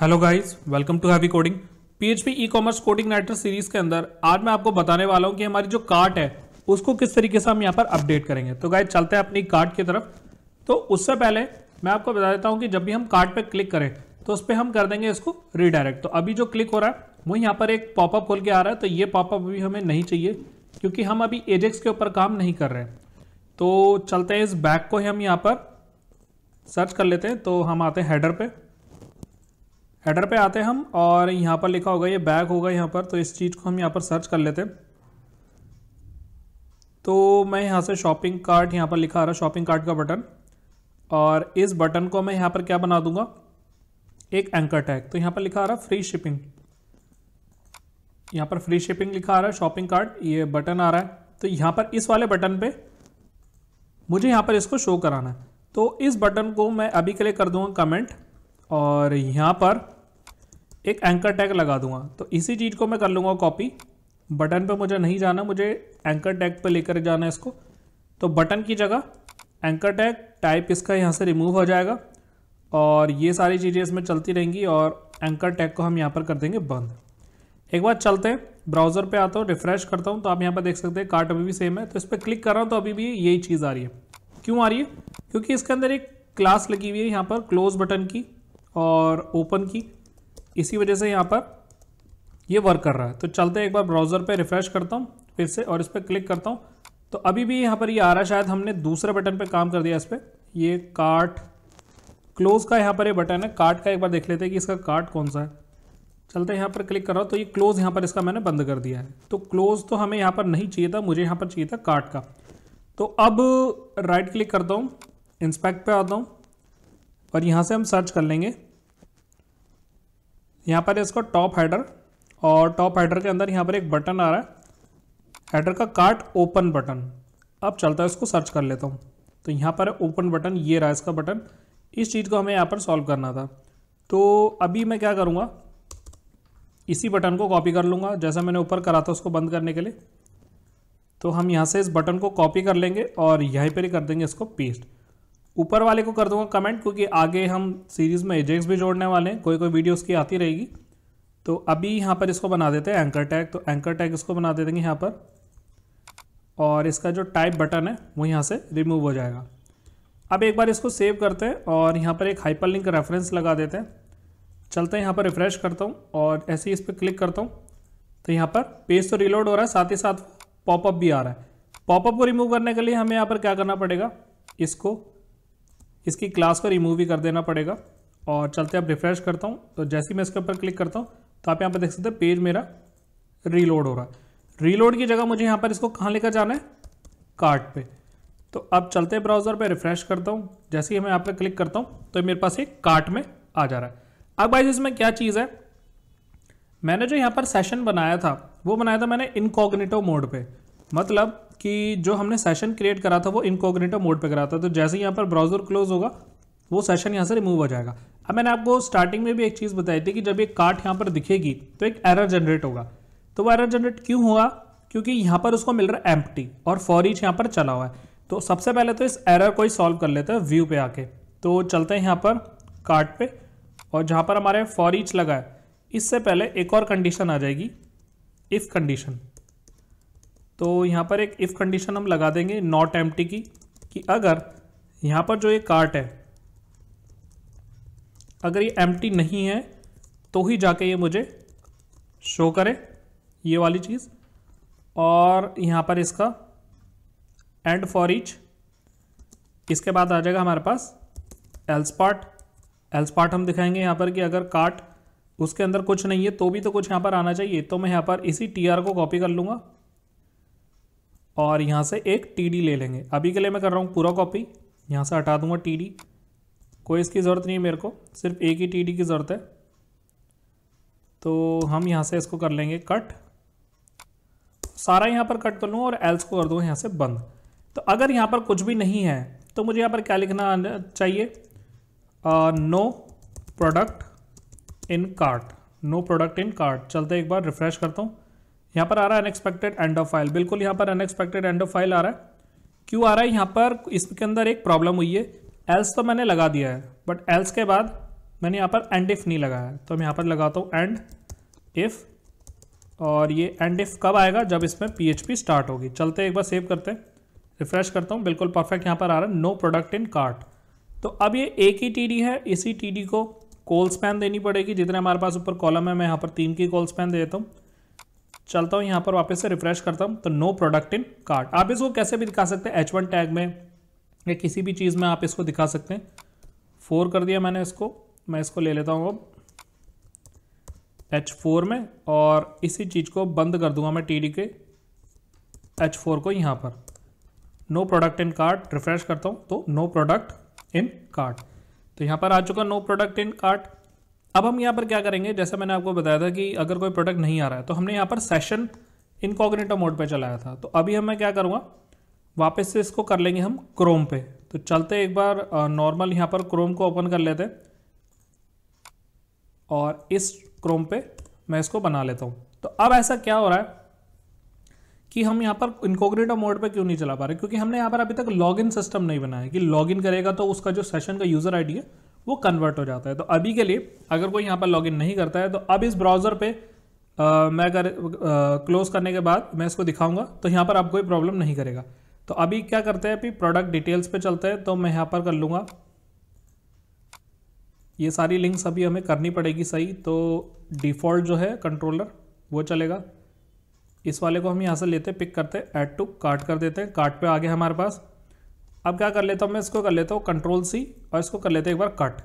hello guys welcome to heavy coding PHP e commerce coding writer series के अंदर आज मैं आपको बताने वाला हूं कि हमारी जो कार्ट है उसको किस तरीके से हम यहां पर अपडेट करेंगे तो गाइस चलते हैं अपनी कार्ट की तरफ तो उससे पहले मैं आपको बता देता हूं कि जब भी हम कार्ट पे क्लिक करें तो उस पर हम कर देंगे इसको रीडायरेक्ट तो अभी जो क्लिक हो रहा है वो यहाँ पर एक पॉपअप खोल के आ रहा है तो ये पॉपअप अभी हमें नहीं चाहिए क्योंकि हम अभी एजेक्स के ऊपर काम नहीं कर रहे हैं तो चलते हैं इस बैग को ही हम यहाँ पर सर्च कर लेते हैं तो हम आते हैं हेडर पर हेडर पे आते हैं हम और यहाँ पर लिखा होगा ये बैग होगा यहाँ पर तो इस चीज़ को हम यहाँ पर सर्च कर लेते हैं तो मैं यहाँ से शॉपिंग कार्ट यहाँ पर लिखा आ रहा शॉपिंग कार्ट का बटन और इस बटन को मैं यहाँ पर क्या बना दूंगा एक एंकर टैग तो यहाँ पर लिखा आ रहा है फ्री शिपिंग यहाँ पर फ्री शिपिंग लिखा आ रहा है शॉपिंग कार्ट ये बटन आ रहा है तो यहाँ पर इस वाले बटन पे मुझे यहाँ पर इसको शो कराना है तो इस बटन को मैं अभी के लिए कर दूंगा कमेंट और यहाँ पर एक एंकर टैग लगा दूंगा तो इसी चीज़ को मैं कर लूँगा कॉपी बटन पे मुझे नहीं जाना मुझे एंकर टैग पे लेकर जाना है इसको तो बटन की जगह एंकर टैग टाइप इसका यहाँ से रिमूव हो जाएगा और ये सारी चीज़ें इसमें चलती रहेंगी और एंकर टैग को हम यहाँ पर कर देंगे बंद एक बार चलते हैं ब्राउज़र पे आता हूँ रिफ्रेश करता हूँ तो आप यहाँ पर देख सकते हैं कार्ट अभी भी सेम है तो इस पर क्लिक कर रहा हूँ तो अभी भी यही चीज़ आ रही है क्यों आ रही है क्योंकि इसके अंदर एक क्लास लगी हुई है यहाँ पर क्लोज बटन की और ओपन की इसी वजह से यहाँ पर ये वर्क कर रहा है तो चलते हैं एक बार ब्राउज़र पे रिफ्रेश करता हूँ फिर से और इस पर क्लिक करता हूँ तो अभी भी यहाँ पर ये यह आ रहा है शायद हमने दूसरे बटन पे काम कर दिया इस पर ये कार्ट क्लोज़ का यहाँ पर ये यह बटन है कार्ट का एक बार देख लेते हैं कि इसका कार्ट कौन सा है चलते हैं यहाँ पर क्लिक कर रहा हूँ तो ये क्लोज़ यहाँ पर इसका मैंने बंद कर दिया है तो क्लोज़ तो हमें यहाँ पर नहीं चाहिए था मुझे यहाँ पर चाहिए था कार्ट का तो अब राइट क्लिक करता हूँ इंस्पेक्ट पर आता हूँ और यहाँ से हम सर्च कर लेंगे यहाँ पर इसका टॉप हेडर और टॉप हेडर के अंदर यहाँ पर एक बटन आ रहा है हेडर का कार्ट ओपन बटन अब चलता है इसको सर्च कर लेता हूँ तो यहाँ पर ओपन बटन ये रहा इसका बटन इस चीज़ को हमें यहाँ पर सॉल्व करना था तो अभी मैं क्या करूँगा इसी बटन को कॉपी कर लूँगा जैसा मैंने ऊपर करा था उसको बंद करने के लिए तो हम यहाँ से इस बटन को कॉपी कर लेंगे और यहीं पर ही कर देंगे इसको पेस्ट ऊपर वाले को कर दूंगा कमेंट क्योंकि आगे हम सीरीज़ में एजेक्स भी जोड़ने वाले हैं कोई कोई वीडियो उसकी आती रहेगी तो अभी यहाँ पर इसको बना देते हैं एंकर टैग तो एंकर टैग इसको बना दे देंगे यहाँ पर और इसका जो टाइप बटन है वो यहाँ से रिमूव हो जाएगा अब एक बार इसको सेव करते हैं और यहाँ पर एक हाइपर लिंक रेफरेंस लगा देते हैं चलते हैं यहाँ पर रिफ़्रेश करता हूँ और ऐसे ही इस पर क्लिक करता हूँ तो यहाँ पर पेज तो रिलोड हो रहा है साथ ही साथ पॉपअप भी आ रहा है पॉपअप को रिमूव करने के लिए हमें यहाँ पर क्या करना पड़ेगा इसको इसकी क्लास को रिमूव ही कर देना पड़ेगा और चलते अब रिफ्रेश करता हूँ तो जैसे ही मैं इसके ऊपर क्लिक करता हूँ तो आप यहाँ पर देख सकते हैं पेज मेरा रीलोड हो रहा है रीलोड की जगह मुझे यहाँ पर इसको कहाँ लेकर जाना है कार्ट पे तो अब चलते ब्राउज़र पे रिफ्रेश करता हूँ जैसे ही मैं यहाँ पर क्लिक करता हूँ तो मेरे पास एक कार्ट में आ जा रहा है अब भाई इसमें क्या चीज़ है मैंने जो यहाँ पर सेशन बनाया था वो बनाया था मैंने इनकॉग्निटो मोड पे मतलब कि जो हमने सेशन क्रिएट करा था वो इनकोग्नेटो मोड पे करा था तो जैसे यहाँ पर ब्राउजर क्लोज होगा वो सेशन यहाँ से रिमूव हो जाएगा अब मैंने आपको स्टार्टिंग में भी एक चीज़ बताई थी कि जब एक कार्ट यहाँ पर दिखेगी तो एक एरर जनरेट होगा तो वो एरर जनरेट क्यों हुआ क्योंकि यहाँ पर उसको मिल रहा है एम्प्टी और फॉर ईच यहाँ पर चला हुआ है तो सबसे पहले तो इस एरर को ही सॉल्व कर लेते हैं व्यू पे आके तो चलते हैं यहाँ पर कार्ट पे और जहाँ पर हमारे फॉर ईच लगा है इससे पहले एक और कंडीशन आ जाएगी इफ़ कंडीशन तो यहाँ पर एक इफ़ कंडीशन हम लगा देंगे नॉट एम की कि अगर यहाँ पर जो ये कार्ट है अगर ये एम नहीं है तो ही जाके ये मुझे शो करे ये वाली चीज़ और यहाँ पर इसका एंड फॉर ईच इसके बाद आ जाएगा हमारे पास एल्स पार्ट एल्स पार्ट हम दिखाएंगे यहाँ पर कि अगर कार्ट उसके अंदर कुछ नहीं है तो भी तो कुछ यहाँ पर आना चाहिए तो मैं यहाँ पर इसी टी को कॉपी कर लूँगा और यहाँ से एक टी डी ले लेंगे अभी के लिए मैं कर रहा हूँ पूरा कॉपी यहाँ से हटा दूँगा टी डी कोई इसकी ज़रूरत नहीं है मेरे को सिर्फ एक ही टी डी की ज़रूरत है तो हम यहाँ से इसको कर लेंगे कट सारा यहाँ पर कट कर लूँगा और एल्स को कर दूँगा यहाँ से बंद तो अगर यहाँ पर कुछ भी नहीं है तो मुझे यहाँ पर क्या लिखना चाहिए no product in cart no product in cart चलते एक बार रिफ्रेश करता हूँ यहाँ पर आ रहा है अनएक्सपेक्टेड एंड ऑफ फाइल बिल्कुल यहाँ पर अनएक्सपेक्टेड एंड ऑफ फाइल आ रहा है क्यों आ रहा है यहाँ पर इसके अंदर एक प्रॉब्लम हुई है एल्स तो मैंने लगा दिया है बट एल्स के बाद मैंने यहाँ पर एंड इफ नहीं लगाया है तो मैं यहाँ पर लगाता हूँ एंड इफ और ये एंड इफ कब आएगा जब इसमें पी स्टार्ट होगी चलते एक बार सेव करते हैं रिफ्रेश करता हूँ बिल्कुल परफेक्ट यहाँ पर आ रहा है नो प्रोडक्ट इन कार्ट तो अब ये एक ही टी है इसी टी को कॉल स्पैन देनी पड़ेगी जितने हमारे पास ऊपर कॉलम है मैं यहाँ पर तीन की कॉल स्पैन दे देता हूँ चलता हूँ यहाँ पर वापस से रिफ्रेश करता हूँ तो नो प्रोडक्ट इन कार्ड आप इसको कैसे भी दिखा सकते हैं एच वन टैग में या किसी भी चीज़ में आप इसको दिखा सकते हैं फोर कर दिया मैंने इसको मैं इसको ले लेता हूँ अब एच फोर में और इसी चीज़ को बंद कर दूंगा मैं टी डी के एच फोर को यहाँ पर no product in card refresh करता हूँ तो नो प्रोडक्ट इन कार्ड तो यहाँ पर आ चुका नो प्रोडक्ट इन कार्ड अब हम यहाँ पर क्या करेंगे जैसा मैंने आपको बताया था कि अगर कोई प्रोडक्ट नहीं आ रहा है तो हमने यहाँ पर सेशन इनकॉग्नेटो मोड पे चलाया था तो अभी हम मैं क्या करूँगा वापस से इसको कर लेंगे हम क्रोम पे तो चलते एक बार नॉर्मल यहाँ पर क्रोम को ओपन कर लेते हैं और इस क्रोम पे मैं इसको बना लेता हूँ तो अब ऐसा क्या हो रहा है कि हम यहाँ पर इनकोग्रेटो मोड पे क्यों नहीं चला पा रहे क्योंकि हमने यहाँ पर अभी तक लॉग सिस्टम नहीं बनाया कि लॉग करेगा तो उसका जो सेशन का यूज़र आईडी है वो कन्वर्ट हो जाता है तो अभी के लिए अगर कोई यहाँ पर लॉगिन नहीं करता है तो अब इस ब्राउज़र पे आ, मैं अगर क्लोज करने के बाद मैं इसको दिखाऊंगा तो यहाँ पर आप कोई प्रॉब्लम नहीं करेगा तो अभी क्या करते हैं अभी प्रोडक्ट डिटेल्स पे चलते हैं तो मैं यहाँ पर कर लूँगा ये सारी लिंक्स अभी हमें करनी पड़ेगी सही तो डिफ़ॉल्ट जो है कंट्रोलर वो चलेगा इस वाले को हम यहाँ से लेते पिक करते ऐड टू कार्ट कर देते हैं कार्ट पे आ गया हमारे पास अब क्या कर लेता हूँ मैं इसको कर लेता हूँ कंट्रोल सी और इसको कर लेते हैं एक बार कट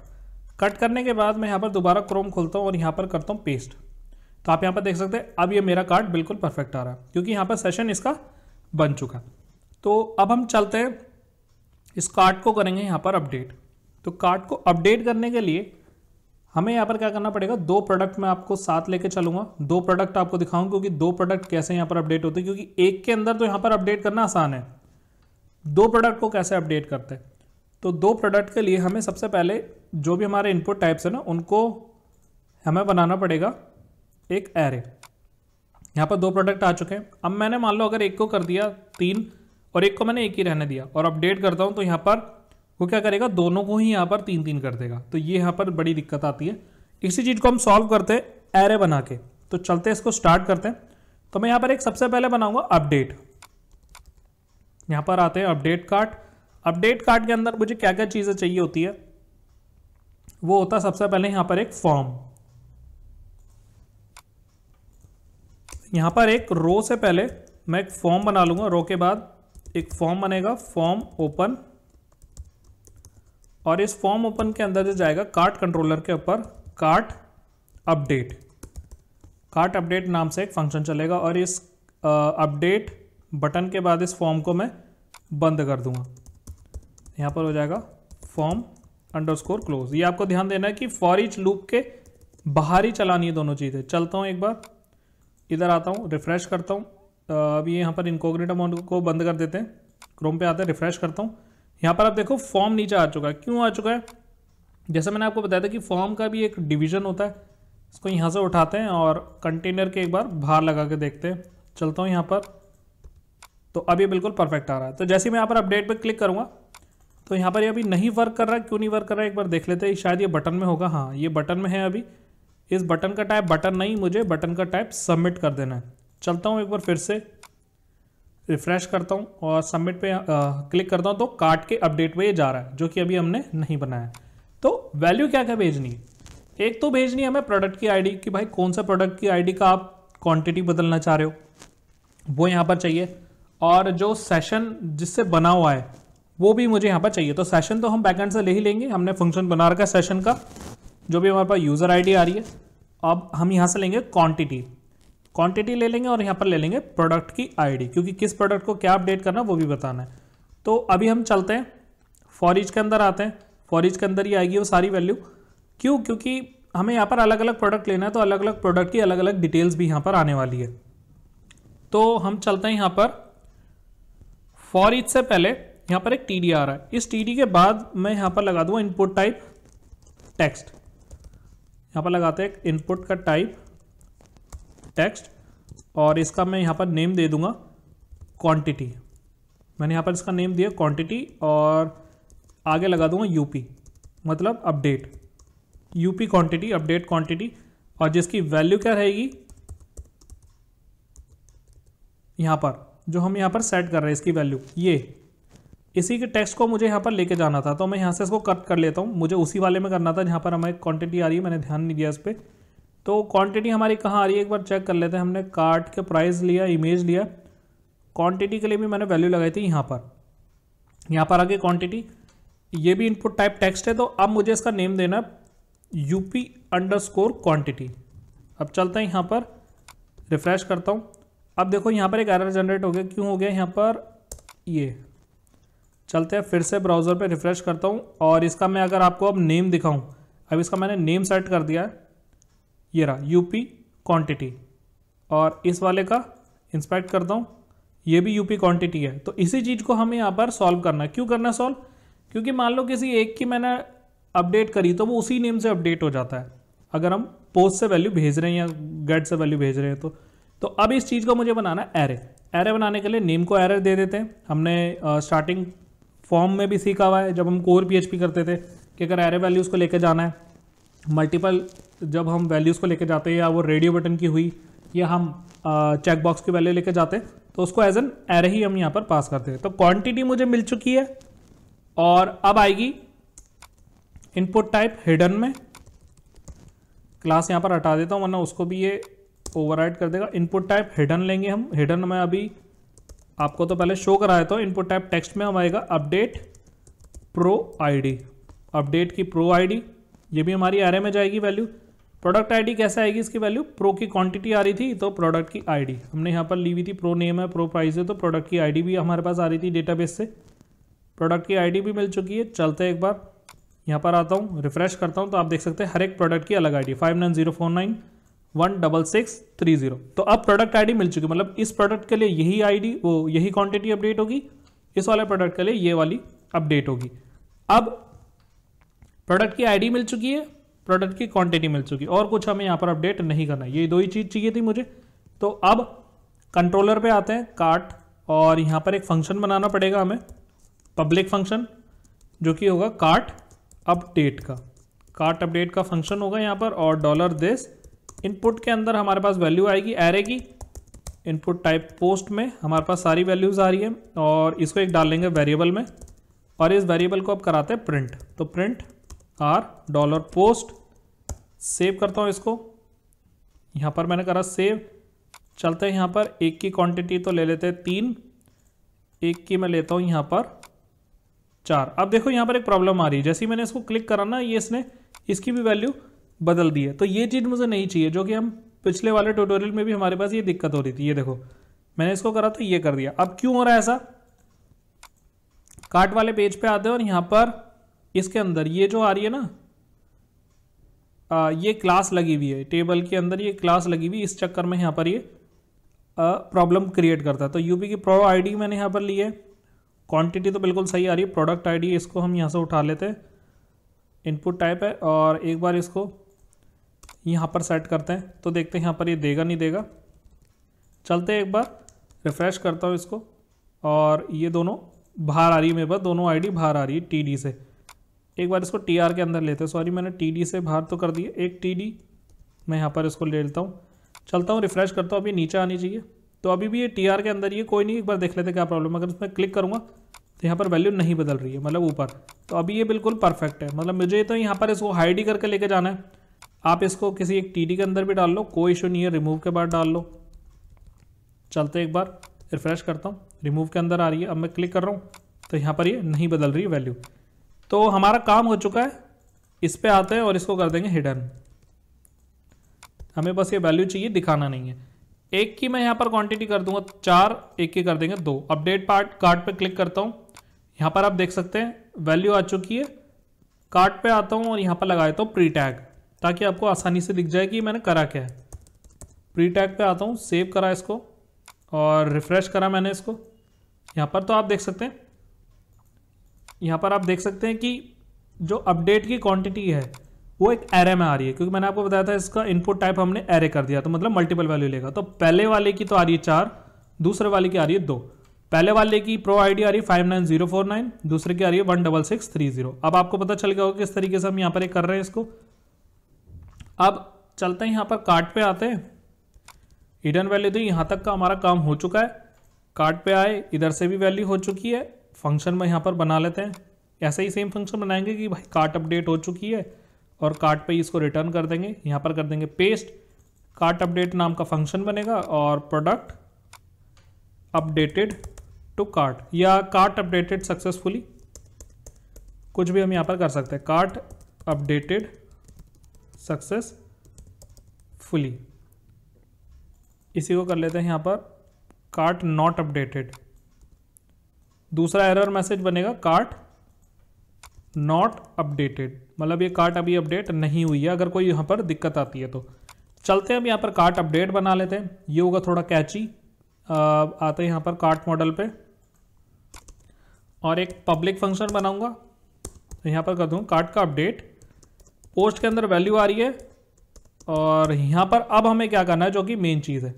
कट करने के बाद मैं यहाँ पर दोबारा क्रोम खोलता हूँ और यहाँ पर करता हूँ पेस्ट तो आप यहाँ पर देख सकते हैं अब ये मेरा कार्ड बिल्कुल परफेक्ट आ रहा है क्योंकि यहाँ पर सेशन इसका बन चुका तो अब हम चलते हैं इस कार्ड को करेंगे यहाँ पर अपडेट तो कार्ड को अपडेट करने के लिए हमें यहाँ पर क्या करना पड़ेगा दो प्रोडक्ट मैं आपको साथ लेके चलूंगा दो प्रोडक्ट आपको दिखाऊं क्योंकि दो प्रोडक्ट कैसे यहाँ पर अपडेट होते हैं क्योंकि एक के अंदर तो यहाँ पर अपडेट करना आसान है दो प्रोडक्ट को कैसे अपडेट करते हैं तो दो प्रोडक्ट के लिए हमें सबसे पहले जो भी हमारे इनपुट टाइप्स हैं ना उनको हमें बनाना पड़ेगा एक एरे यहाँ पर दो प्रोडक्ट आ चुके हैं अब मैंने मान लो अगर एक को कर दिया तीन और एक को मैंने एक ही रहने दिया और अपडेट करता हूँ तो यहाँ पर वो क्या करेगा दोनों को ही यहाँ पर तीन तीन कर देगा तो ये यहाँ पर बड़ी दिक्कत आती है इसी चीज़ को हम सॉल्व करते हैं एरे बना के तो चलते इसको स्टार्ट करते हैं तो मैं यहाँ पर एक सबसे पहले बनाऊँगा अपडेट यहाँ पर आते हैं अपडेट कार्ड अपडेट कार्ड के अंदर मुझे क्या क्या चीज़ें चाहिए होती है वो होता सबसे पहले यहाँ पर एक फॉर्म यहाँ पर एक रो से पहले मैं एक फॉर्म बना लूँगा रो के बाद एक फॉर्म बनेगा फॉर्म ओपन और इस फॉर्म ओपन के अंदर जो जाएगा कार्ट कंट्रोलर के ऊपर कार्ट अपडेट कार्ट अपडेट नाम से एक फंक्शन चलेगा और इस अपडेट बटन के बाद इस फॉर्म को मैं बंद कर दूंगा यहाँ पर हो जाएगा फॉर्म अंडरस्कोर क्लोज ये आपको ध्यान देना है कि फॉर ईच लूप के बाहर ही चलानी है दोनों चीज़ें चलता हूँ एक बार इधर आता हूँ रिफ्रेश करता हूँ अब ये यहाँ पर इनकोग्रेट अमाउंट को बंद कर देते हैं क्रोम पे आते हैं रिफ्रेश करता हूँ यहाँ पर आप देखो फॉर्म नीचे आ चुका है क्यों आ चुका है जैसे मैंने आपको बताया था कि फॉर्म का भी एक डिवीजन होता है इसको यहाँ से उठाते हैं और कंटेनर के एक बार बाहर लगा के देखते हैं चलता हूँ यहाँ पर तो अब ये बिल्कुल परफेक्ट आ रहा है तो जैसे मैं यहाँ पर अपडेट पर क्लिक करूँगा तो यहाँ पर ये अभी नहीं वर्क कर रहा है क्यों नहीं वर्क कर रहा है एक बार देख लेते हैं शायद ये बटन में होगा हाँ ये बटन में है अभी इस बटन का टाइप बटन नहीं मुझे बटन का टाइप सबमिट कर देना है चलता हूँ एक बार फिर से रिफ्रेश करता हूँ और सबमिट पे आ, क्लिक करता हूँ तो काट के अपडेट पर ये जा रहा है जो कि अभी हमने नहीं बनाया तो वैल्यू क्या क्या भेजनी है एक तो भेजनी है हमें प्रोडक्ट की आईडी कि भाई कौन सा प्रोडक्ट की आईडी का आप क्वांटिटी बदलना चाह रहे हो वो यहाँ पर चाहिए और जो सेशन जिससे बना हुआ है वो भी मुझे यहाँ पर चाहिए तो सेशन तो हम बैकेंड से ले ही लेंगे हमने फंक्शन बना रखा है सेशन का जो भी हमारे पास यूज़र आईडी आ रही है अब हम यहाँ से लेंगे क्वांटिटी क्वांटिटी ले लेंगे और यहाँ पर ले लेंगे प्रोडक्ट की आईडी क्योंकि किस प्रोडक्ट को क्या अपडेट करना वो भी बताना है तो अभी हम चलते हैं फॉरिज के अंदर आते हैं फॉरिज के अंदर ही आएगी वो सारी वैल्यू क्यों क्योंकि हमें यहाँ पर अलग अलग प्रोडक्ट लेना है तो अलग अलग प्रोडक्ट की अलग अलग डिटेल्स भी यहाँ पर आने वाली है तो हम चलते हैं यहाँ पर फॉर इच से पहले यहाँ पर एक टी डी आ रहा है इस टी डी के बाद मैं यहाँ पर लगा दूंगा इनपुट टाइप टेक्स्ट यहाँ पर लगाते हैं इनपुट का टाइप टेक्स्ट और इसका मैं यहाँ पर नेम दे दूंगा क्वांटिटी मैंने यहाँ पर इसका नेम दिया क्वांटिटी और आगे लगा दूंगा यूपी मतलब update UP quantity update quantity और जिसकी वैल्यू क्या रहेगी यहाँ पर जो हम यहाँ पर सेट कर रहे हैं इसकी वैल्यू ये इसी के टेक्स्ट को मुझे यहाँ पर लेके जाना था तो मैं यहाँ से इसको कट कर लेता हूँ मुझे उसी वाले में करना था जहाँ पर हमारी क्वांटिटी आ रही है मैंने ध्यान नहीं दिया इस पर तो क्वांटिटी हमारी कहाँ आ रही है एक बार चेक कर लेते हैं हमने कार्ट के प्राइस लिया इमेज लिया क्वांटिटी के लिए भी मैंने वैल्यू लगाई थी यहाँ पर यहाँ पर आगे क्वांटिटी ये भी इनपुट टाइप टेक्स्ट है तो अब मुझे इसका नेम देना यूपी अंडर स्कोर क्वान्टिटी अब चलते हैं यहाँ पर रिफ्रेश करता हूँ अब देखो यहाँ पर एक एरर जनरेट हो गया क्यों हो गया यहाँ पर ये चलते हैं फिर से ब्राउज़र पे रिफ़्रेश करता हूँ और इसका मैं अगर आपको अब नेम दिखाऊँ अब इसका मैंने नेम सेट कर दिया है ये रहा यूपी क्वांटिटी और इस वाले का इंस्पेक्ट करता हूँ ये भी यूपी क्वांटिटी है तो इसी चीज़ को हमें यहाँ पर सॉल्व करना है क्यों करना है सॉल्व क्योंकि मान लो किसी एक की मैंने अपडेट करी तो वो उसी नेम से अपडेट हो जाता है अगर हम पोस्ट से वैल्यू भेज रहे हैं या गेट से वैल्यू भेज रहे हैं तो तो अब इस चीज़ को मुझे बनाना है एरे एरे बनाने के लिए नेम को एरे दे देते हैं हमने स्टार्टिंग फॉर्म में भी सीखा हुआ है जब हम कोर पीएचपी करते थे कि अगर एरे वैल्यूज़ को लेके जाना है मल्टीपल जब हम वैल्यूज़ को लेके जाते हैं या वो रेडियो बटन की हुई या हम चेकबॉक्स की वैल्यू लेके जाते हैं तो उसको एज एन एरे ही हम यहाँ पर पास करते हैं तो क्वांटिटी मुझे मिल चुकी है और अब आएगी इनपुट टाइप हिडन में क्लास यहाँ पर हटा देता हूँ वरना उसको भी ये ओवरराइड कर देगा इनपुट टाइप हिडन लेंगे हम हिडन में अभी आपको तो पहले शो कराया था इनपुट टाइप टेक्स्ट में हम आएगा अपडेट प्रो आईडी अपडेट की प्रो आईडी ये भी हमारी आर में जाएगी वैल्यू प्रोडक्ट आईडी कैसे आएगी इसकी वैल्यू प्रो की क्वांटिटी आ रही थी तो प्रोडक्ट की आईडी हमने यहाँ पर ली हुई थी प्रो नेम है प्रो प्राइस है तो प्रोडक्ट की आईडी भी हमारे पास आ रही थी डेटाबेस से प्रोडक्ट की आईडी भी मिल चुकी है चलते एक बार यहाँ पर आता हूँ रिफ्रेश करता हूँ तो आप देख सकते हैं हर एक प्रोडक्ट की अलग ID five nine zero four nine one double six three zero तो अब प्रोडक्ट आईडी मिल चुकी मतलब इस प्रोडक्ट के लिए यही आईडी वो यही क्वांटिटी अपडेट होगी इस वाले प्रोडक्ट के लिए ये वाली अपडेट होगी अब प्रोडक्ट की आईडी मिल चुकी है प्रोडक्ट की क्वांटिटी मिल चुकी है और कुछ हमें यहाँ पर अपडेट नहीं करना ये दो ही चीज़ चाहिए थी मुझे तो अब कंट्रोलर पे आते हैं कार्ट और यहाँ पर एक फंक्शन बनाना पड़ेगा हमें पब्लिक फंक्शन जो कि होगा कार्ट अपडेट का कार्ट अपडेट का फंक्शन होगा यहाँ पर और डॉलर दिस इनपुट के अंदर हमारे पास वैल्यू आएगी एरे की इनपुट टाइप पोस्ट में हमारे पास सारी वैल्यूज़ आ रही है और इसको एक डाल लेंगे वेरिएबल में और इस वेरिएबल को अब कराते हैं प्रिंट तो print R dollar post save करता हूँ इसको यहाँ पर मैंने करा सेव चलते हैं यहाँ पर एक की क्वांटिटी तो ले लेते हैं तीन एक की मैं लेता हूँ यहाँ पर चार अब देखो यहाँ पर एक प्रॉब्लम आ रही है जैसे ही मैंने इसको क्लिक करा ना ये इसने इसकी भी वैल्यू बदल दी है तो ये चीज़ मुझे नहीं चाहिए जो कि हम पिछले वाले ट्यूटोरियल में भी हमारे पास ये दिक्कत हो रही थी ये देखो मैंने इसको करा तो ये कर दिया अब क्यों हो रहा है ऐसा कार्ट वाले पेज पे आते हैं और यहाँ पर इसके अंदर ये जो आ रही है ना आ, ये क्लास लगी हुई है टेबल के अंदर ये क्लास लगी हुई इस चक्कर में यहाँ पर ये प्रॉब्लम क्रिएट करता है तो यूपी की प्रो आई मैंने यहाँ पर ली है क्वांटिटी तो बिल्कुल सही आ रही है प्रोडक्ट आईडी इसको हम यहाँ से उठा लेते हैं इनपुट टाइप है और एक बार इसको यहाँ पर सेट करते हैं तो देखते हैं यहाँ पर ये देगा नहीं देगा चलते एक बार रिफ्रेश करता हूँ इसको और ये दोनों बाहर आ रही है मेरे पास दोनों आईडी बाहर आ रही है टीडी से एक बार इसको टीआर के अंदर लेते हैं सॉरी मैंने टीडी से बाहर तो कर दिए एक टीडी मैं यहाँ पर इसको ले लेता हूँ चलता हूँ रिफ्रेश करता हूँ अभी नीचे आनी चाहिए तो अभी भी ये टी के अंदर ये कोई नहीं एक बार देख लेते क्या प्रॉब्लम अगर उसमें क्लिक करूँगा तो यहाँ पर वैल्यू नहीं बदल रही है मतलब ऊपर तो अभी ये बिल्कुल परफेक्ट है मतलब मुझे तो यहाँ पर इसको हाई डी करके लेके जाना है आप इसको किसी एक टी के अंदर भी डाल लो कोई इशू नहीं है रिमूव के बाद डाल लो चलते एक बार रिफ्रेश करता हूँ रिमूव के अंदर आ रही है अब मैं क्लिक कर रहा हूँ तो यहाँ पर ये नहीं बदल रही वैल्यू तो हमारा काम हो चुका है इस पर आते हैं और इसको कर देंगे हिडन हमें बस ये वैल्यू चाहिए दिखाना नहीं है एक की मैं यहाँ पर क्वांटिटी कर दूंगा चार एक की कर देंगे दो अपडेट पार्ट कार्ड पे क्लिक करता हूँ यहाँ पर आप देख सकते हैं वैल्यू आ चुकी है कार्ड पे आता हूँ और यहाँ पर लगा देता हूँ प्री टैग ताकि आपको आसानी से दिख जाए कि मैंने करा क्या है प्री टैग पे आता हूँ सेव करा इसको और रिफ़्रेश करा मैंने इसको यहाँ पर तो आप देख सकते हैं यहाँ पर आप देख सकते हैं कि जो अपडेट की क्वांटिटी है वो एक एरे में आ रही है क्योंकि मैंने आपको बताया था इसका इनपुट टाइप हमने एरे कर दिया तो मतलब मल्टीपल वैल्यू लेगा तो पहले वाले की तो आ रही है चार दूसरे वाले की आ रही है दो पहले वाले की प्रो आईडी आ रही है five nine zero four nine दूसरे की आ रही है one double six three zero अब आपको पता चल गया होगा किस तरीके से हम यहाँ पर एक कर रहे हैं इसको अब चलते हैं यहाँ पर कार्ट पे आते हैं हिडन वैल्यू तो यहाँ तक का हमारा काम हो चुका है कार्ट पे आए इधर से भी वैल्यू हो चुकी है फंक्शन में यहाँ पर बना लेते हैं ऐसा ही सेम फंक्शन बनाएंगे कि भाई कार्ट अपडेट हो चुकी है और कार्ट पे इसको रिटर्न कर देंगे यहाँ पर कर देंगे पेस्ट कार्ट अपडेट नाम का फंक्शन बनेगा और प्रोडक्ट अपडेटेड टू कार्ट या कार्ट अपडेटेड सक्सेसफुली कुछ भी हम यहाँ पर कर सकते हैं कार्ट अपडेटेड सक्सेसफुली इसी को कर लेते हैं यहां पर कार्ट नॉट अपडेटेड दूसरा एरर मैसेज बनेगा कार्ट नॉट अपडेटेड मतलब ये कार्ट अभी अपडेट नहीं हुई है अगर कोई यहां पर दिक्कत आती है तो चलते हैं अब यहां पर कार्ट अपडेट बना लेते हैं ये होगा थोड़ा कैची आते हैं पर कार्ट मॉडल पे और एक पब्लिक फंक्शन बनाऊंगा तो पर कर दूँ कार्ट का अपडेट पोस्ट के अंदर वैल्यू आ रही है और यहाँ पर अब हमें क्या करना है जो कि मेन चीज़ है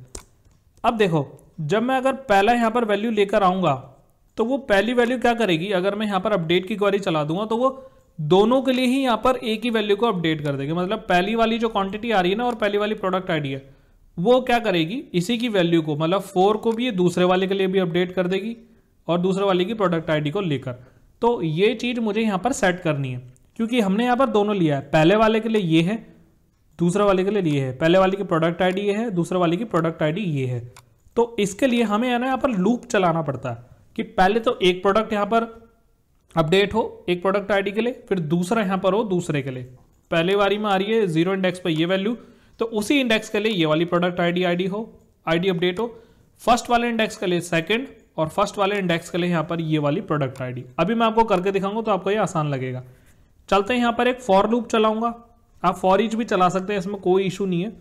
अब देखो जब मैं अगर पहला यहाँ पर वैल्यू लेकर आऊँगा तो वो पहली वैल्यू क्या करेगी अगर मैं यहाँ पर अपडेट की क्वारी चला दूंगा तो वो दोनों के लिए ही यहाँ पर एक ही वैल्यू को अपडेट कर देगी मतलब पहली वाली जो क्वांटिटी आ रही है ना और पहली वाली प्रोडक्ट आई है वो क्या करेगी इसी की वैल्यू को मतलब फोर को भी ये दूसरे वाले के लिए भी अपडेट कर देगी और दूसरे वाले की प्रोडक्ट आई को लेकर तो ये चीज़ मुझे यहाँ पर सेट करनी है क्योंकि हमने यहां पर दोनों लिया है पहले वाले के लिए ये है दूसरे वाले के लिए ये है पहले वाले की प्रोडक्ट आईडी ये है दूसरे वाले की प्रोडक्ट आईडी ये है तो इसके लिए हमें यहाँ पर लूप चलाना पड़ता है कि पहले तो एक प्रोडक्ट यहाँ पर अपडेट हो एक प्रोडक्ट आईडी के लिए फिर दूसरा यहां पर हो दूसरे के लिए पहले बारी में आ रही है जीरो इंडेक्स पर ये वैल्यू तो उसी इंडेक्स के लिए ये वाली प्रोडक्ट आईडी आईडी हो आईडी अपडेट हो फर्स्ट वाले इंडेक्स के लिए सेकंड और फर्स्ट वाले इंडेक्स के लिए यहां पर ये वाली प्रोडक्ट आईडी अभी मैं आपको करके दिखाऊंगा तो आपको ये आसान लगेगा चलते हैं यहाँ पर एक फॉर लूप चलाऊंगा आप फॉर भी चला सकते हैं इसमें कोई इशू नहीं है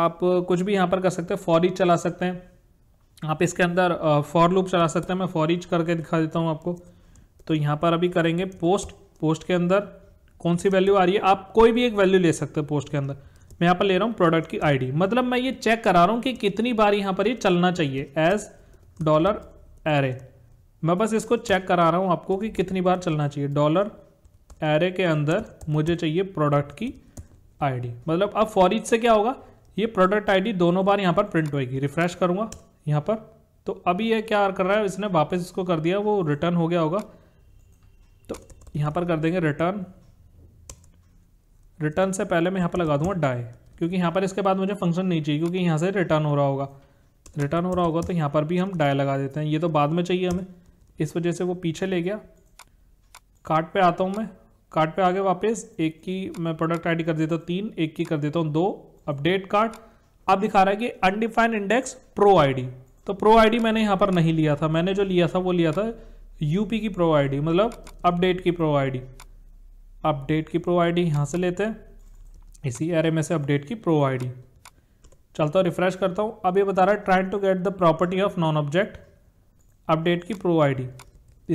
आप कुछ भी यहाँ पर कर सकते हैं फॉर चला सकते हैं आप इसके अंदर फॉर लूप चला सकते हैं मैं फॉर करके दिखा देता हूँ आपको तो यहाँ पर अभी करेंगे पोस्ट पोस्ट के अंदर कौन सी वैल्यू आ रही है आप कोई भी एक वैल्यू ले सकते हो पोस्ट के अंदर मैं यहाँ पर ले रहा हूँ प्रोडक्ट की आईडी मतलब मैं ये चेक करा रहा हूँ कि कितनी बार यहाँ पर ये चलना चाहिए एज डॉलर एरे मैं बस इसको चेक करा रहा हूँ आपको कि कितनी बार चलना चाहिए डॉलर एरे के अंदर मुझे चाहिए प्रोडक्ट की आईडी मतलब अब फॉर से क्या होगा ये प्रोडक्ट आईडी दोनों बार यहाँ पर प्रिंट होएगी रिफ्रेश करूँगा यहाँ पर तो अभी ये क्या कर रहा है इसने वापस इसको कर दिया वो रिटर्न हो गया होगा तो यहाँ पर कर देंगे रिटर्न रिटर्न से पहले मैं यहाँ पर लगा दूंगा डाई क्योंकि यहाँ पर इसके बाद मुझे फंक्शन नहीं चाहिए क्योंकि यहाँ से रिटर्न हो रहा होगा रिटर्न हो रहा होगा तो यहाँ पर भी हम डाई लगा देते हैं ये तो बाद में चाहिए हमें इस वजह से वो पीछे ले गया कार्ट पे आता हूँ मैं कार्ड पे आ गए वापस एक की मैं प्रोडक्ट आईडी कर देता हूँ तीन एक की कर देता हूँ दो अपडेट कार्ड अब दिखा रहा है कि अनडिफाइंड इंडेक्स प्रो आईडी तो प्रो आईडी मैंने यहाँ पर नहीं लिया था मैंने जो लिया था वो लिया था यूपी की प्रो आईडी मतलब अपडेट की प्रो आईडी अपडेट की प्रो आईडी यहाँ से लेते हैं इसी एर में से अपडेट की प्रो आईडी चलता हूँ रिफ्रेश करता हूँ अब ये बता रहा है trying to get the property of non object update की प्रो आई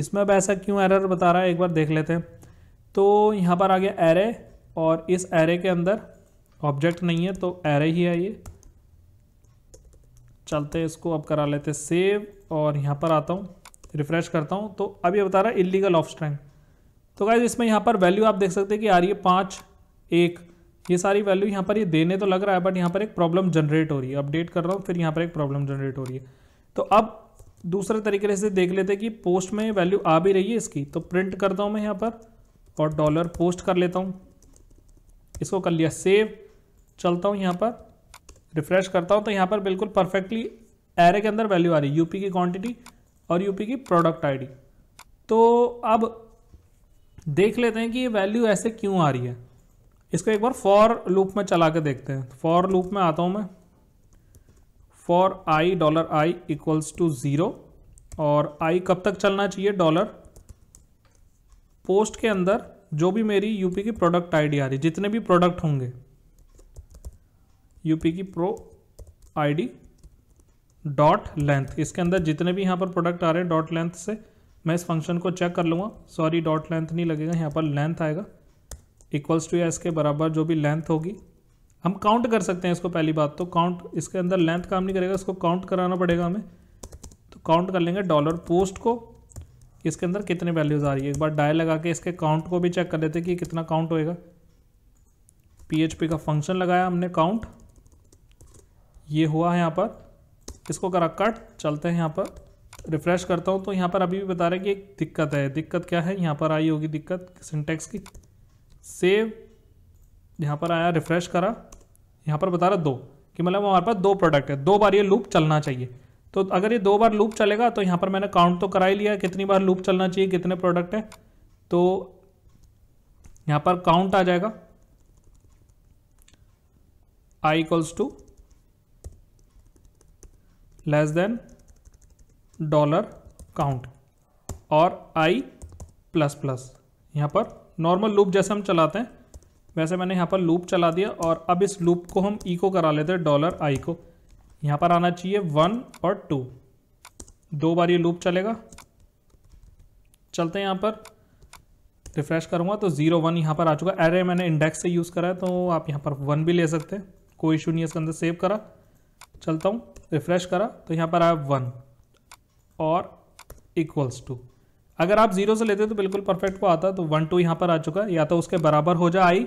इसमें अब ऐसा क्यों एरर बता रहा है एक बार देख लेते हैं तो यहाँ पर आ गया एरे और इस एरे के अंदर ऑब्जेक्ट नहीं है तो एरे ही है ये चलते इसको अब करा लेते सेव और यहाँ पर आता हूँ रिफ्रेश करता हूँ तो अब ये बता रहा है इलीगल ऑफ स्ट्रेंग तो गाइज इसमें यहाँ पर वैल्यू आप देख सकते हैं कि रही है पाँच एक ये सारी वैल्यू यहाँ पर ये देने तो लग रहा है बट यहाँ पर एक प्रॉब्लम जनरेट हो रही है अपडेट कर रहा हूँ फिर यहाँ पर एक प्रॉब्लम जनरेट हो रही है तो अब दूसरे तरीके से देख लेते हैं कि पोस्ट में वैल्यू आ भी रही है इसकी तो प्रिंट करता हूँ मैं यहाँ पर और डॉलर पोस्ट कर लेता हूँ इसको कर लिया सेव चलता हूँ यहाँ पर रिफ्रेश करता हूँ तो यहाँ पर बिल्कुल परफेक्टली एरे के अंदर वैल्यू आ रही है यूपी की क्वांटिटी और यूपी की प्रोडक्ट आईडी तो अब देख लेते हैं कि ये वैल्यू ऐसे क्यों आ रही है इसको एक बार फॉर लूप में चला के देखते हैं फॉर तो लूप में आता हूँ मैं for I dollar I equals to zero और आई कब तक चलना चाहिए डॉलर पोस्ट के अंदर जो भी मेरी यूपी की प्रोडक्ट आईडी आ रही जितने भी प्रोडक्ट होंगे यूपी की प्रो आईडी डॉट लेंथ इसके अंदर जितने भी यहाँ पर प्रोडक्ट आ रहे हैं डॉट लेंथ से मैं इस फंक्शन को चेक कर लूंगा सॉरी डॉट लेंथ नहीं लगेगा यहाँ पर लेंथ आएगा इक्वल्स टू या इसके बराबर जो भी लेंथ होगी हम काउंट कर सकते हैं इसको पहली बात तो काउंट इसके अंदर लेंथ काम नहीं करेगा इसको काउंट कराना पड़ेगा हमें तो काउंट कर लेंगे डॉलर पोस्ट को इसके अंदर कितने वैल्यूज़ आ रही है एक बार डायल लगा के इसके काउंट को भी चेक कर लेते हैं कि कितना काउंट होएगा पीएचपी का फंक्शन लगाया हमने काउंट ये हुआ है यहाँ पर इसको करा कट चलते हैं यहाँ पर रिफ्रेश करता हूँ तो यहाँ पर अभी भी बता रहे कि एक दिक्कत है दिक्कत क्या है यहाँ पर आई होगी दिक्कत सिंटेक्स की सेव यहाँ पर आया रिफ्रेश करा यहाँ पर बता रहा दो कि मतलब हमारे पास दो प्रोडक्ट है दो बार ये लूप चलना चाहिए तो अगर ये दो बार लूप चलेगा तो यहाँ पर मैंने काउंट तो करा ही लिया कितनी बार लूप चलना चाहिए कितने प्रोडक्ट है तो यहाँ पर काउंट आ जाएगा I equals to less than dollar count और आई प्लस प्लस यहाँ पर नॉर्मल लूप जैसे हम चलाते हैं वैसे मैंने यहाँ पर लूप चला दिया और अब इस लूप को हम इको करा लेते हैं डॉलर आई को यहाँ पर आना चाहिए वन और टू दो बार ये लूप चलेगा चलते हैं यहाँ पर रिफ्रेश करूँगा तो जीरो वन यहाँ पर आ चुका अरे मैंने इंडेक्स से यूज़ करा है तो आप यहाँ पर वन भी ले सकते हैं कोई इशू नहीं इसके अंदर सेव करा चलता हूँ रिफ्रेश करा तो यहाँ पर आया वन और इक्वल्स टू अगर आप जीरो से लेते तो बिल्कुल परफेक्ट को आता तो वन टू यहाँ पर आ चुका या तो उसके बराबर हो जाए आई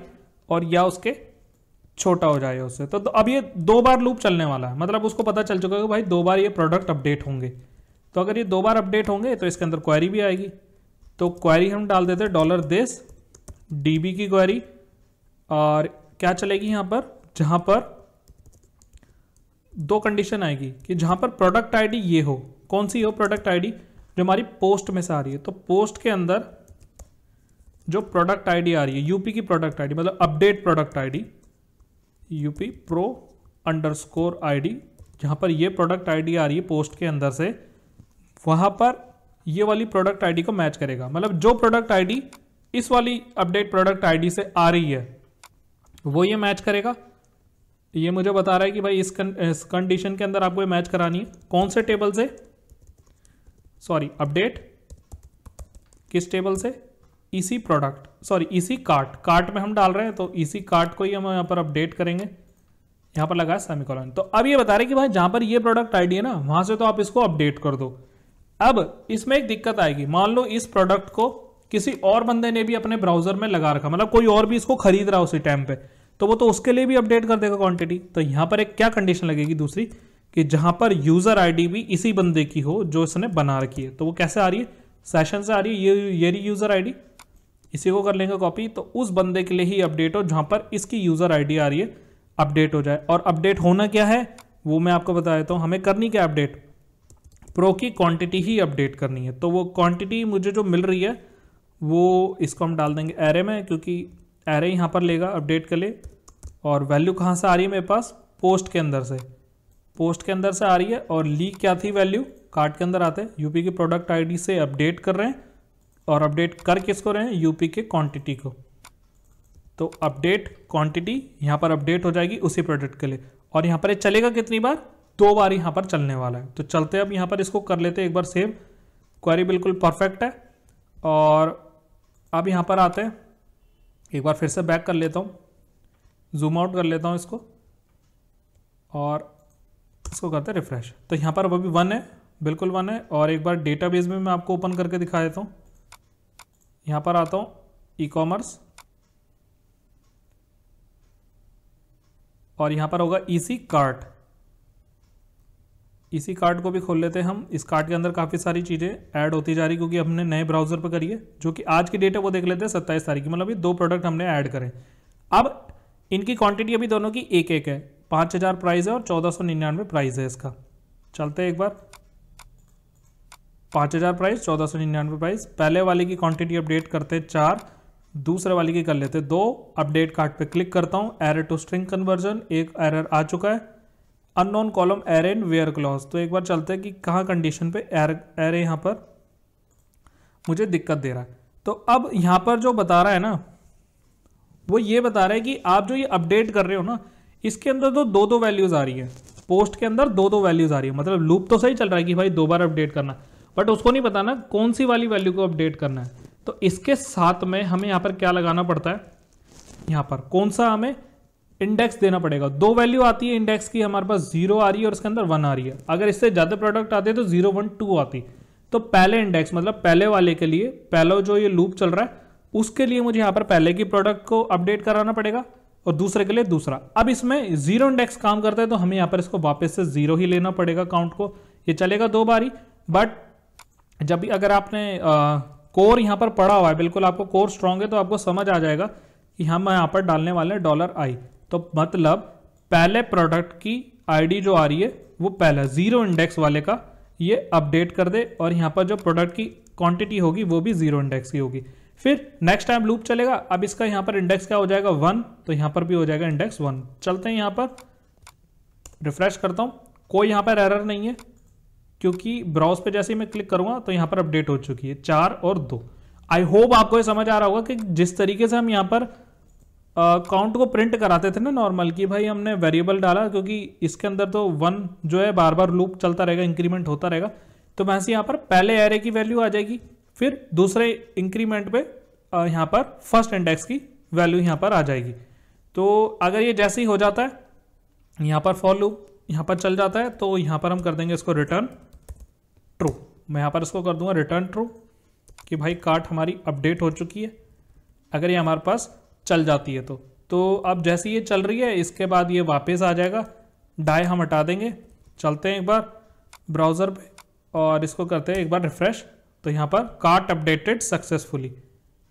और या उसके छोटा हो जाए उससे तो, तो अब ये दो बार लूप चलने वाला है मतलब उसको पता चल चुका है कि भाई दो बार ये प्रोडक्ट अपडेट होंगे तो अगर ये दो बार अपडेट होंगे तो इसके अंदर क्वारी भी आएगी तो क्वारी हम डाल देते हैं डॉलर दिस डी की क्वारी और क्या चलेगी यहाँ पर जहाँ पर दो कंडीशन आएगी कि जहाँ पर प्रोडक्ट आईडी ये हो कौन सी हो प्रोडक्ट आईडी जो हमारी पोस्ट में से आ रही है तो पोस्ट के अंदर जो प्रोडक्ट आईडी आ रही है यूपी की प्रोडक्ट आईडी मतलब update product ID UP pro underscore ID जहाँ पर ये प्रोडक्ट आईडी आ रही है पोस्ट के अंदर से वहाँ पर ये वाली प्रोडक्ट आईडी को मैच करेगा मतलब जो प्रोडक्ट आईडी इस वाली अपडेट प्रोडक्ट आईडी से आ रही है वो ये मैच करेगा ये मुझे बता रहा है कि भाई इस कंडीशन के अंदर आपको ये मैच करानी है कौन से टेबल से सॉरी अपडेट किस टेबल से इसी प्रोडक्ट सॉरी इसी कार्ट कार्ट में हम डाल रहे हैं तो इसी कार्ट को ही हम यहाँ पर अपडेट करेंगे यहाँ पर लगा सेमिकॉलन तो अब ये बता रहे कि भाई जहाँ पर ये प्रोडक्ट आई है ना वहाँ से तो आप इसको अपडेट कर दो अब इसमें एक दिक्कत आएगी मान लो इस प्रोडक्ट को किसी और बंदे ने भी अपने ब्राउजर में लगा रखा मतलब कोई और भी इसको खरीद रहा उसी टाइम पे तो वो तो उसके लिए भी अपडेट कर देगा क्वांटिटी तो यहां पर एक क्या कंडीशन लगेगी दूसरी कि जहां पर यूज़र आईडी भी इसी बंदे की हो जो इसने बना रखी है तो वो कैसे आ रही है सेशन से आ रही है ये यूज़र आईडी इसी को कर लेंगे कॉपी तो उस बंदे के लिए ही अपडेट हो जहाँ पर इसकी यूज़र आईडी आ रही है अपडेट हो जाए और अपडेट होना क्या है वो मैं आपको बता देता हूँ हमें करनी क्या अपडेट प्रो की क्वांटिटी ही अपडेट करनी है तो वो क्वांटिटी मुझे जो मिल रही है वो इसको हम डाल देंगे एरे में क्योंकि एरे यहाँ पर लेगा अपडेट के लिए और वैल्यू कहाँ से आ रही है मेरे पास पोस्ट के अंदर से पोस्ट के अंदर से आ रही है और लीक क्या थी वैल्यू कार्ड के अंदर आते हैं यूपी की प्रोडक्ट आईडी से अपडेट कर रहे हैं और अपडेट कर किसको रहे हैं यूपी के क्वांटिटी को तो अपडेट क्वांटिटी यहाँ पर अपडेट हो जाएगी उसी प्रोडक्ट के लिए और यहाँ पर ये चलेगा कितनी बार दो बार यहाँ पर चलने वाला है तो चलते अब यहाँ पर इसको कर लेते एक बार सेव क्वारी बिल्कुल परफेक्ट है और अब यहाँ पर आते हैं एक बार फिर से बैक कर लेता हूँ जूम आउट कर लेता हूँ इसको और इसको करते हैं रिफ्रेश तो यहाँ पर अभी वन है बिल्कुल वन है और एक बार डेटाबेस में मैं आपको ओपन करके दिखा देता हूँ यहां पर आता हूं ई कॉमर्स और यहां पर होगा ई सी कार्ट इसी कार्ड को भी खोल लेते हैं हम इस कार्ड के अंदर काफ़ी सारी चीज़ें ऐड होती जा रही क्योंकि हमने नए ब्राउजर पर करी है जो कि आज की डेट है वो देख लेते हैं सत्ताईस तारीख की मतलब ये दो प्रोडक्ट हमने ऐड करें अब इनकी क्वांटिटी अभी दोनों की एक एक है पांच हज़ार प्राइस है और चौदह सौ निन्यानवे प्राइस है इसका चलते एक बार पाँच हज़ार प्राइस चौदह सौ निन्यानवे प्राइस पहले वाले की क्वांटिटी अपडेट करते हैं चार दूसरे वाले की कर लेते दो अपडेट कार्ड पे क्लिक करता हूँ एरर टू स्ट्रिंग कन्वर्जन एक एरर आ चुका है unknown column er and where clause तो एक बार चलते हैं कि कहाँ कंडीशन पे एर एर यहाँ पर मुझे दिक्कत दे रहा है तो अब यहाँ पर जो बता रहा है ना वो ये बता रहा है कि आप जो ये अपडेट कर रहे हो ना इसके अंदर तो दो दो वैल्यूज़ आ रही है पोस्ट के अंदर दो दो वैल्यूज़ आ रही है मतलब लूप तो सही चल रहा है कि भाई दो बार अपडेट करना बट उसको नहीं पता ना कौन सी वाली वैल्यू को अपडेट करना है तो इसके साथ में हमें यहां पर क्या लगाना पड़ता है यहां पर कौन सा हमें इंडेक्स देना पड़ेगा दो वैल्यू आती है इंडेक्स की हमारे पास जीरो आ रही है और इसके अंदर वन आ रही है अगर इससे ज़्यादा प्रोडक्ट आते तो जीरो वन टू आती तो पहले इंडेक्स मतलब पहले वाले के लिए पहले जो ये लूप चल रहा है उसके लिए मुझे यहां पर पहले की प्रोडक्ट को अपडेट कराना पड़ेगा और दूसरे के लिए दूसरा अब इसमें जीरो इंडेक्स काम करता है तो हमें यहां पर इसको वापस से जीरो ही लेना पड़ेगा काउंट को ये चलेगा दो बारी बट जब भी अगर आपने कोर यहां पर पड़ा हुआ है बिल्कुल आपको कोर स्ट्रांग है तो आपको समझ आ जाएगा कि हम यहां पर डालने वाले हैं डॉलर आई तो मतलब पहले प्रोडक्ट की आईडी जो आ रही है वो पहला जीरो इंडेक्स वाले का ये अपडेट कर दे और यहां पर जो प्रोडक्ट की क्वांटिटी होगी वो भी जीरो इंडेक्स की होगी फिर नेक्स्ट टाइम लूप चलेगा अब इसका यहां पर इंडेक्स क्या हो जाएगा वन तो यहां पर भी हो जाएगा इंडेक्स वन चलते हैं यहां पर रिफ्रेश करता हूँ कोई यहां पर एरर नहीं है क्योंकि ब्राउज पे जैसे ही मैं क्लिक करूंगा तो यहाँ पर अपडेट हो चुकी है चार और दो आई होप आपको ये समझ आ रहा होगा कि जिस तरीके से हम यहाँ पर काउंट को प्रिंट कराते थे ना नॉर्मल कि भाई हमने वेरिएबल डाला क्योंकि इसके अंदर तो वन जो है बार बार लूप चलता रहेगा इंक्रीमेंट होता रहेगा तो वैसे यहाँ पर पहले एरे की वैल्यू आ जाएगी फिर दूसरे इंक्रीमेंट पे यहाँ पर फर्स्ट इंडेक्स की वैल्यू यहाँ पर आ जाएगी तो अगर ये जैसे ही हो जाता है यहाँ पर फॉर लूप यहाँ पर चल जाता है तो यहाँ पर हम कर देंगे इसको रिटर्न ट्रू मैं यहाँ पर इसको कर दूंगा रिटर्न ट्रू कि भाई कार्ट हमारी अपडेट हो चुकी है अगर ये हमारे पास चल जाती है तो तो अब जैसे ये चल रही है इसके बाद ये वापस आ जाएगा डाई हम हटा देंगे चलते हैं एक बार ब्राउज़र पे और इसको करते हैं एक बार रिफ़्रेश तो यहाँ पर कार्ट अपडेटेड सक्सेसफुली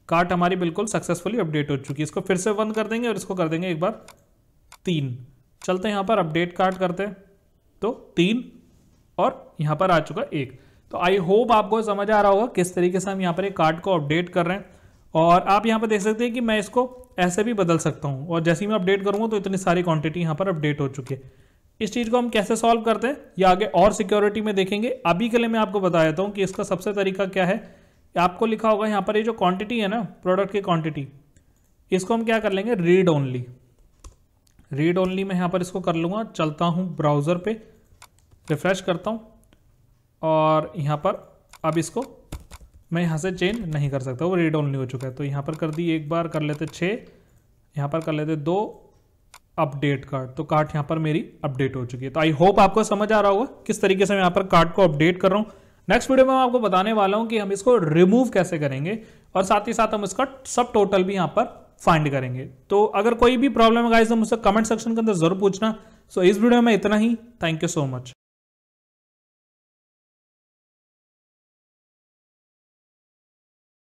कार्ट हमारी बिल्कुल सक्सेसफुली अपडेट हो चुकी है इसको फिर से बंद कर देंगे और इसको कर देंगे एक बार तीन चलते हैं यहाँ पर अपडेट कार्ट करते हैं तो तीन और यहाँ पर आ चुका एक तो आई होप आपको समझ आ रहा होगा किस तरीके से हम यहाँ पर एक कार्ड को अपडेट कर रहे हैं और आप यहाँ पर देख सकते हैं कि मैं इसको ऐसे भी बदल सकता हूँ और जैसे ही मैं अपडेट करूँगा तो इतनी सारी क्वांटिटी यहाँ पर अपडेट हो चुकी है इस चीज़ को हम कैसे सॉल्व करते हैं या आगे और सिक्योरिटी में देखेंगे अभी के लिए मैं आपको बता देता हूँ कि इसका सबसे तरीका क्या है आपको लिखा होगा यहाँ पर ये यह जो क्वांटिटी है ना प्रोडक्ट की क्वांटिटी इसको हम क्या कर लेंगे रीड ओनली रीड ओनली मैं यहाँ पर इसको कर लूँगा चलता हूँ ब्राउज़र पे रिफ्रेश करता हूँ और यहाँ पर अब इसको मैं यहाँ से चेंज नहीं कर सकता वो रीड ओनली हो चुका है तो यहाँ पर कर दी एक बार कर लेते छः यहाँ पर कर लेते दो अपडेट कार्ड तो कार्ड यहाँ पर मेरी अपडेट हो चुकी है तो आई होप आपको समझ आ रहा होगा किस तरीके से मैं यहाँ पर कार्ड को अपडेट कर रहा हूँ नेक्स्ट वीडियो में मैं आपको बताने वाला हूँ कि हम इसको रिमूव कैसे करेंगे और साथ ही साथ हम इसका सब टोटल भी यहाँ पर फाइंड करेंगे तो अगर कोई भी प्रॉब्लम है गाइस तो मुझसे कमेंट सेक्शन के अंदर जरूर पूछना सो so, इस वीडियो में इतना ही थैंक यू सो मच